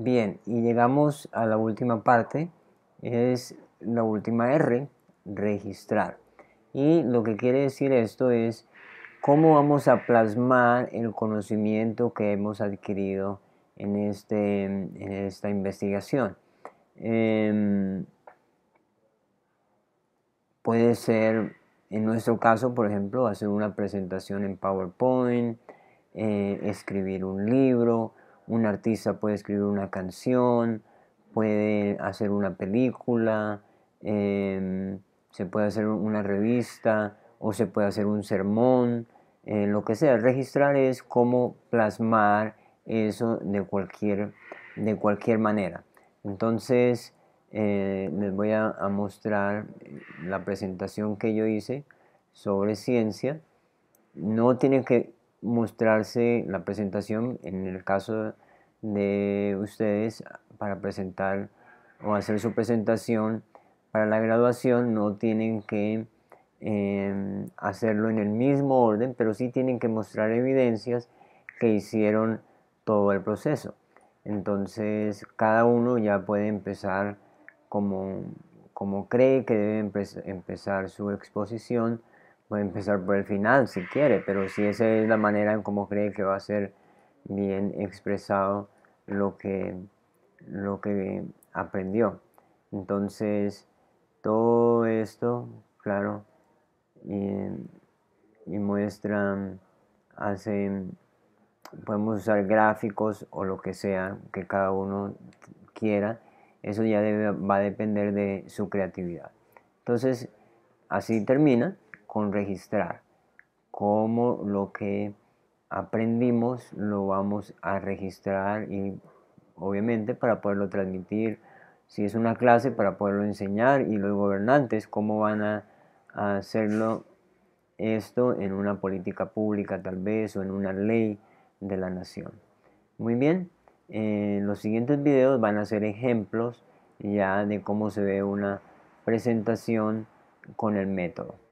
Bien, y llegamos a la última parte, es la última R, registrar. Y lo que quiere decir esto es cómo vamos a plasmar el conocimiento que hemos adquirido en, este, esta investigación. Em, puede ser, en nuestro caso, por ejemplo, hacer una presentación en PowerPoint, eh, escribir un libro, un artista puede escribir una canción, puede hacer una película, em, se puede hacer una revista o se puede hacer un sermón, eh, lo que sea. Registrar es cómo plasmar eso de cualquier, de cualquier manera. Entonces, eh, les voy a, a, mostrar la presentación que yo hice sobre ciencia. No tiene que mostrarse la presentación, en el caso de ustedes, para presentar o hacer su presentación para la graduación, no tienen que em, hacerlo en el mismo orden, pero sí tienen que mostrar evidencias que hicieron todo el proceso. Entonces, cada uno ya puede empezar como, como cree que debe empezar su exposición puede empezar por el final si quiere, pero si esa es la manera en cómo cree que va a ser bien expresado lo que, lo que aprendió. Entonces, todo esto, claro, y, muestra, hace, podemos usar gráficos o lo que sea que cada uno quiera. Eso ya va a depender de su creatividad. Entonces, así termina con registrar, cómo lo que aprendimos lo vamos a registrar y obviamente para poderlo transmitir, si es una clase, para poderlo enseñar y los gobernantes cómo van a, hacerlo esto en una política pública tal vez o en una ley de la nación. Muy bien, en eh, los siguientes videos van a ser ejemplos ya de cómo se ve una presentación con el método.